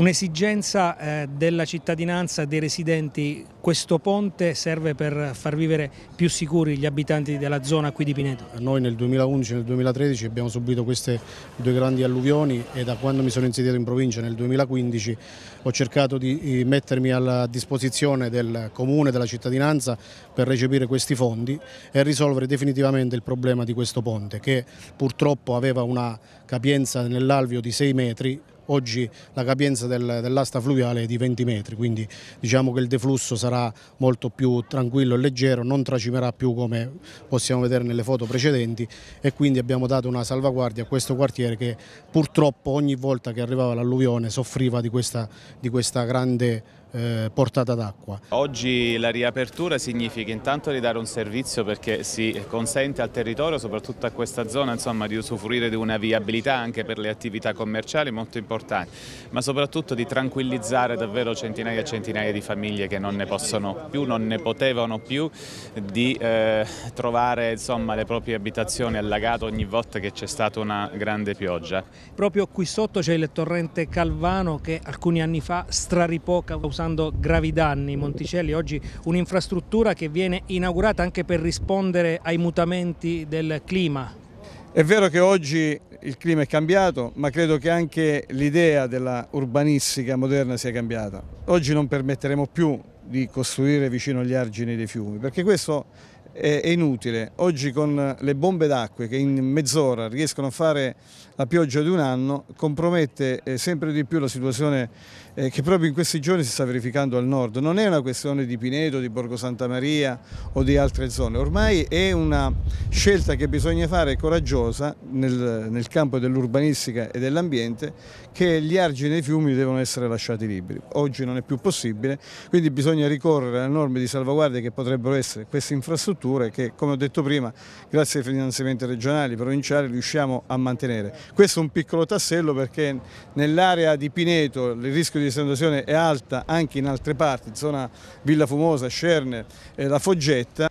Un'esigenza eh, della cittadinanza dei residenti, questo ponte serve per far vivere più sicuri gli abitanti della zona qui di Pineto? Noi nel 2011 e nel 2013 abbiamo subito queste due grandi alluvioni e da quando mi sono insediato in provincia nel 2015 ho cercato di mettermi a disposizione del comune, della cittadinanza per recepire questi fondi e risolvere definitivamente il problema di questo ponte che purtroppo aveva una capienza nell'alveo di 6 metri oggi la capienza del, dell'asta fluviale è di 20 metri, quindi diciamo che il deflusso sarà molto più tranquillo e leggero, non tracimerà più come possiamo vedere nelle foto precedenti e quindi abbiamo dato una salvaguardia a questo quartiere che purtroppo ogni volta che arrivava l'alluvione soffriva di questa, di questa grande eh, portata d'acqua. Oggi la riapertura significa intanto ridare un servizio perché si consente al territorio, soprattutto a questa zona, insomma, di usufruire di una viabilità anche per le attività commerciali molto importanti, ma soprattutto di tranquillizzare davvero centinaia e centinaia di famiglie che non ne possono più, non ne potevano più, di eh, trovare insomma, le proprie abitazioni allagate ogni volta che c'è stata una grande pioggia. Proprio qui sotto c'è il torrente Calvano che alcuni anni fa straripoca causando gravi danni. Monticelli oggi un'infrastruttura che viene inaugurata anche per rispondere ai mutamenti del clima. È vero che oggi il clima è cambiato, ma credo che anche l'idea della urbanistica moderna sia cambiata. Oggi non permetteremo più di costruire vicino agli argini dei fiumi, perché questo è, inutile. Oggi con le bombe d'acqua che in mezz'ora riescono a fare la pioggia di un anno compromette eh, sempre di più la situazione eh, che proprio in questi giorni si sta verificando al nord. Non è una questione di Pineto, di Borgo Santa Maria o di altre zone, ormai è una scelta che bisogna fare coraggiosa nel, nel campo dell'urbanistica e dell'ambiente che gli argini dei fiumi devono essere lasciati liberi. Oggi non è più possibile, quindi bisogna ricorrere a norme di salvaguardia che potrebbero essere queste infrastrutture strutture che, come ho detto prima, grazie ai finanziamenti regionali, e provinciali, riusciamo a mantenere. Questo è un piccolo tassello perché nell'area di Pineto il rischio di esondazione è alta anche in altre parti, zona Villa Fumosa, Scerne, eh, la Foggetta,